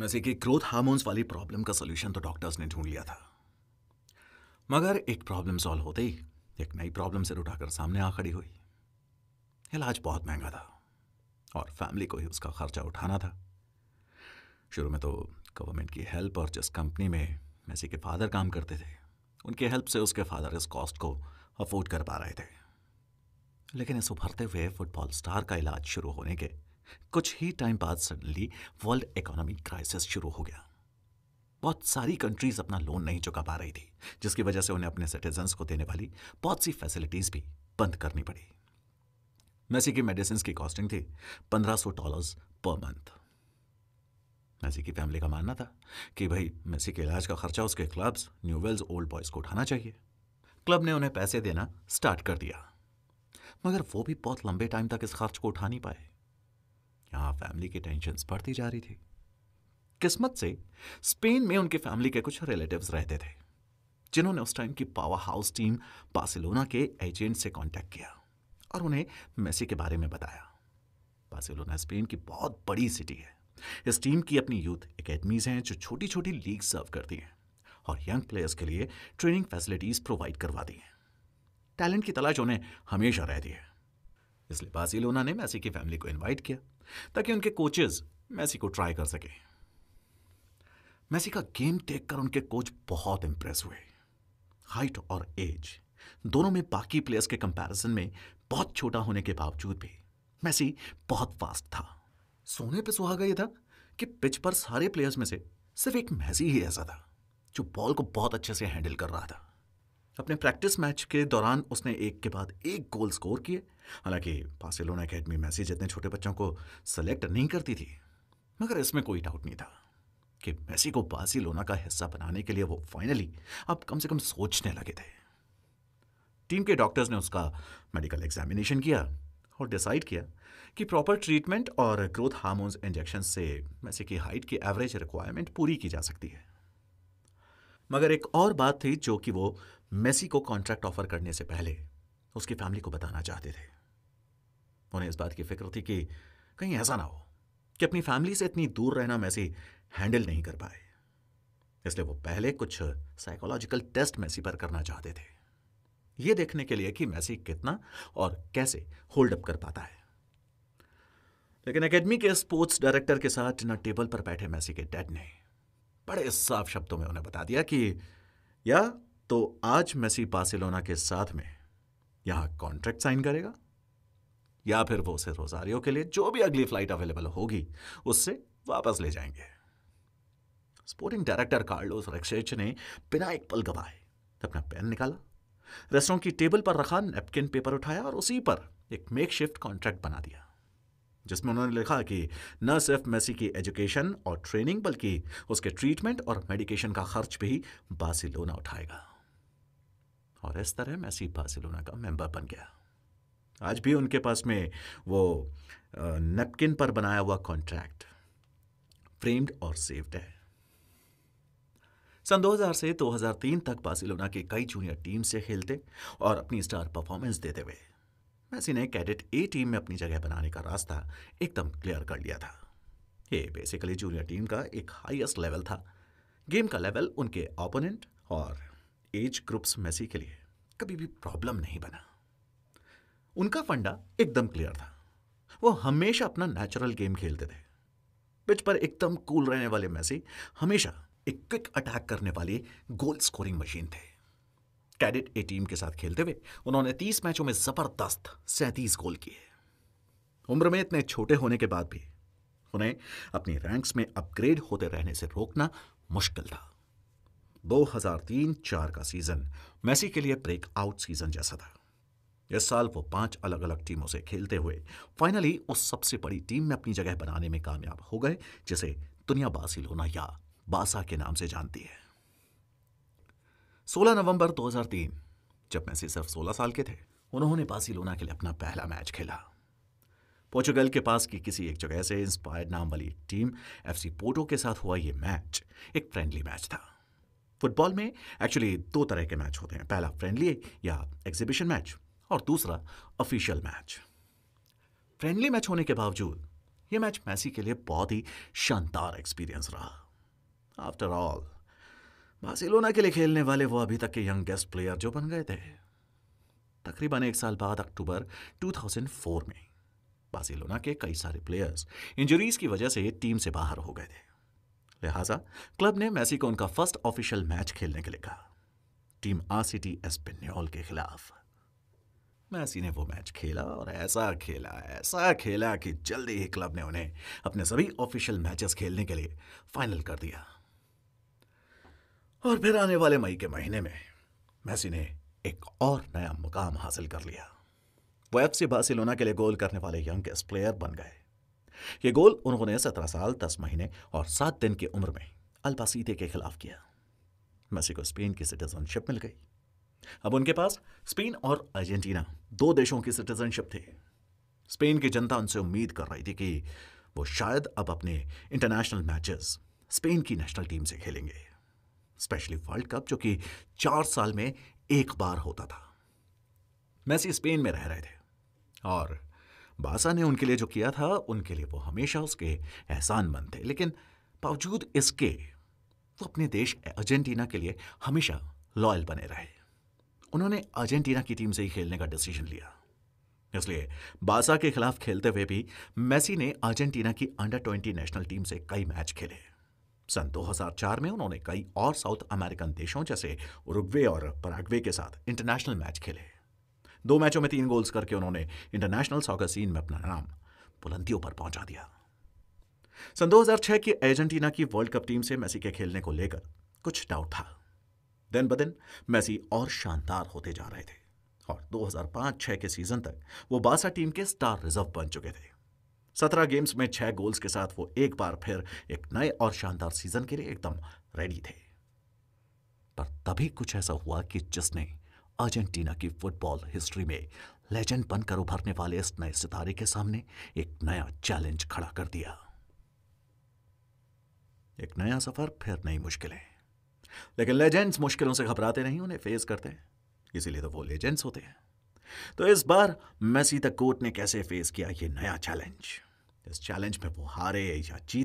वैसे कि growth hormones वाली प्रॉब्लम का सोल्यूशन तो डॉक्टर्स ने ढूंढ लिया था मगर एक प्रॉब्लम सॉल्व होते ही एक नई प्रॉब्लम से उठाकर सामने आ खड़ी हुई इलाज बहुत महंगा था और फैमिली को ही उसका खर्चा उठाना था शुरू में तो गवर्नमेंट की हेल्प और जिस कंपनी में मैसी के फादर काम करते थे उनकी हेल्प से उसके फादर इस कॉस्ट को अफोर्ड कर पा रहे थे लेकिन इस उभरते हुए फुटबॉल स्टार का इलाज शुरू होने के कुछ ही टाइम बाद सडनली वर्ल्ड इकोनॉमिक क्राइसिस शुरू हो गया बहुत सारी कंट्रीज अपना लोन नहीं चुका पा रही थी जिसकी वजह से उन्हें अपने सिटीजन्स को देने वाली बहुत सी फैसिलिटीज भी बंद करनी पड़ी मैसी की मेडिसिन की कॉस्टिंग थी पंद्रह सौ डॉलर पर मंथ मैसी की फैमिली का मानना था कि भाई मैसी के इलाज का खर्चा उसके क्लब्स न्यूवेल्स ओल्ड बॉयज को उठाना चाहिए क्लब ने उन्हें पैसे देना स्टार्ट कर दिया मगर वो भी बहुत लंबे टाइम तक इस खर्च को उठा नहीं पाए यहाँ फैमिली के टेंशन बढ़ती जा रही थी किस्मत से स्पेन में उनके फैमिली के कुछ रिलेटिव्स रहते थे जिन्होंने उस टाइम की पावर हाउस टीम बार्सिलोना के एजेंट से कांटेक्ट किया और उन्हें मेसी के बारे में बताया बार्सिलोना स्पेन की बहुत बड़ी सिटी है इस टीम की अपनी यूथ एकेडमीज हैं जो छोटी छोटी लीग सर्व करती हैं और यंग प्लेयर्स के लिए ट्रेनिंग फैसिलिटीज प्रोवाइड करवाती हैं टैलेंट की तलाश उन्हें हमेशा रहती है इसलिए बार्सिलोना ने मैसी की फैमिली को इन्वाइट किया ताकि उनके कोचेज मैसी को ट्राई कर सके मैसी का गेम देखकर उनके कोच बहुत इंप्रेस हुए हाइट और एज दोनों में बाकी प्लेयर्स के कंपैरिजन में बहुत छोटा होने के बावजूद भी मैसी बहुत फास्ट था सोने पे सुहागा यह था कि पिच पर सारे प्लेयर्स में से सिर्फ एक मैसी ही ऐसा था जो बॉल को बहुत अच्छे से हैंडल कर रहा था अपने प्रैक्टिस मैच के दौरान उसने एक के बाद एक गोल स्कोर किए हालांकि पासिलोना अकेडमी मैसी जितने छोटे बच्चों को सेलेक्ट नहीं करती थी मगर इसमें कोई डाउट नहीं था कि मैसी को पासिलोना का हिस्सा बनाने के लिए वो फाइनली अब कम से कम सोचने लगे थे टीम के डॉक्टर्स ने उसका मेडिकल एग्जामिनेशन किया और डिसाइड किया कि प्रॉपर ट्रीटमेंट और ग्रोथ हार्मोन्स इंजेक्शन से मैसी की हाइट की एवरेज रिक्वायरमेंट पूरी की जा सकती है मगर एक और बात थी जो कि वो मेसी को कॉन्ट्रैक्ट ऑफर करने से पहले उसकी फैमिली को बताना चाहते थे उन्हें इस बात की फिक्र थी कि कहीं ऐसा ना हो कि अपनी फैमिली से इतनी दूर रहना मैसी हैंडल नहीं कर पाए इसलिए वो पहले कुछ साइकोलॉजिकल टेस्ट मैसी पर करना चाहते थे ये देखने के लिए कि मैसी कितना और कैसे होल्ड अप कर पाता है लेकिन एकेडमी के स्पोर्ट्स डायरेक्टर के साथ न टेबल पर बैठे मैसी के डैड ने बड़े साफ शब्दों में उन्हें बता दिया कि या तो आज मेसी बार्सिलोना के साथ में यहां कॉन्ट्रैक्ट साइन करेगा या फिर वो उसे रोजारियो के लिए जो भी अगली फ्लाइट अवेलेबल होगी उससे वापस ले जाएंगे स्पोर्टिंग डायरेक्टर कार्लोस रेक्सेच ने बिना एक पल गवाए अपना पेन निकाला रेस्टोरेंट की टेबल पर रखा नेपकिन पेपर उठाया और उसी पर एक मेक शिफ्ट कॉन्ट्रैक्ट बना दिया जिसमें उन्होंने लिखा कि न सिर्फ मेसी की एजुकेशन और ट्रेनिंग बल्कि उसके ट्रीटमेंट और मेडिकेशन का खर्च भी बार्सिलोना उठाएगा और इस तरह मेसी बार्सिलोना का मेंबर बन गया आज भी उनके पास में वो नेपकिन पर बनाया हुआ कॉन्ट्रैक्ट फ्रेम्ड और सेव्ड है सन 2000 से 2003 तक बार्सिलोना के कई जूनियर टीम से खेलते और अपनी स्टार परफॉर्मेंस देते हुए मैसी ने कैडेट ए टीम में अपनी जगह बनाने का रास्ता एकदम क्लियर कर लिया था ये बेसिकली जूनियर टीम का एक हाईएस्ट लेवल था गेम का लेवल उनके ओपोनेंट और एज ग्रुप्स मैसी के लिए कभी भी प्रॉब्लम नहीं बना उनका फंडा एकदम क्लियर था वो हमेशा अपना नेचुरल गेम खेलते थे पिच पर एकदम कूल रहने वाले मैसी हमेशा एक क्विक अटैक करने वाली गोल स्कोरिंग मशीन थे कैडेट ए टीम के साथ खेलते हुए उन्होंने 30 मैचों में जबरदस्त सैंतीस गोल किए उम्र में इतने छोटे होने के बाद भी उन्हें अपनी रैंक्स में अपग्रेड होते रहने से रोकना मुश्किल था 2003-4 का सीजन मैसी के लिए ब्रेक आउट सीजन जैसा था इस साल वो पांच अलग अलग टीमों से खेलते हुए फाइनली उस सबसे बड़ी टीम में अपनी जगह बनाने में कामयाब हो गए जिसे दुनिया बासिलोना या बासा के नाम से जानती है 16 नवंबर 2003 जब मैसी सिर्फ 16 साल के थे उन्होंने बार्सिलोना के लिए अपना पहला मैच खेला पोर्चुगल के पास की किसी एक जगह से इंस्पायर्ड नाम वाली टीम एफसी पोटो के साथ हुआ ये मैच एक फ्रेंडली मैच था फुटबॉल में एक्चुअली दो तरह के मैच होते हैं पहला फ्रेंडली या एग्जीबिशन मैच और दूसरा ऑफिशियल मैच फ्रेंडली मैच होने के बावजूद यह मैच मैसी के लिए बहुत ही शानदार एक्सपीरियंस रहा आफ्टर ऑल बार्सिलोना के लिए खेलने वाले वो अभी तक के यंग गेस्ट प्लेयर जो बन गए थे तकरीबन एक साल बाद अक्टूबर 2004 में बार्सिलोना के कई सारे प्लेयर्स इंजरीज की वजह से टीम से बाहर हो गए थे लिहाजा क्लब ने मैसी को उनका फर्स्ट ऑफिशियल मैच खेलने के लिए कहा team R C T Espanyol के खिलाफ मैसी ने वो मैच खेला और ऐसा खेला ऐसा खेला कि जल्दी ही क्लब ने उन्हें अपने सभी ऑफिशियल मैचेस खेलने के लिए फाइनल कर दिया और फिर आने वाले मई के महीने में मैसी ने एक और नया मुकाम हासिल कर लिया वो एफ सी बार्सिलोना के लिए गोल करने वाले यंगेस्ट प्लेयर बन गए ये गोल उन्होंने सत्रह साल दस महीने और सात दिन की उम्र में अल्पासीते के खिलाफ किया मैसी को स्पेन की सिटीजनशिप मिल गई अब उनके पास स्पेन और अर्जेंटीना दो देशों की सिटीजनशिप थी स्पेन की जनता उनसे उम्मीद कर रही थी कि वो शायद अब अपने इंटरनेशनल मैचेस स्पेन की नेशनल टीम से खेलेंगे स्पेशली वर्ल्ड कप जो कि चार साल में एक बार होता था मैसी स्पेन में रह रहे थे और बासा ने उनके लिए जो किया था उनके लिए वो हमेशा उसके एहसान मंद थे लेकिन बावजूद इसके वो अपने देश अर्जेंटीना के लिए हमेशा लॉयल बने रहे उन्होंने अर्जेंटीना की टीम से ही खेलने का डिसीजन लिया इसलिए बासा के खिलाफ खेलते हुए भी मेसी ने अर्जेंटीना की अंडर ट्वेंटी नेशनल टीम से कई मैच खेले सन 2004 में उन्होंने कई और साउथ अमेरिकन देशों जैसे उरुग्वे और पराग्वे के साथ इंटरनेशनल मैच खेले दो मैचों में तीन गोल्स करके उन्होंने इंटरनेशनल सॉकर सीन में अपना नाम बुलंदियों पर पहुंचा दिया सन 2006 की अर्जेंटीना की वर्ल्ड कप टीम से मैसी के खेलने को लेकर कुछ डाउट था दिन ब दिन मैसी और शानदार होते जा रहे थे और 2005-6 के सीजन तक वो बासा टीम के स्टार रिजर्व बन चुके थे सत्रह गेम्स में छह गोल्स के साथ वो एक बार फिर एक नए और शानदार सीजन के लिए एकदम रेडी थे पर तभी कुछ ऐसा हुआ कि जिसने अर्जेंटीना की फुटबॉल हिस्ट्री में लेजेंड बनकर उभरने वाले इस नए सितारे के सामने एक नया चैलेंज खड़ा कर दिया एक नया सफर फिर नई मुश्किलें लेकिन लेजेंड्स मुश्किलों से घबराते नहीं उन्हें फेस करते हैं इसीलिए तो वो लेजेंड्स होते हैं तो इस बार मैसी तक कोर्ट ने कैसे फेस किया ये नया चैलेंज इस चैलेंज में वो हारे या जीते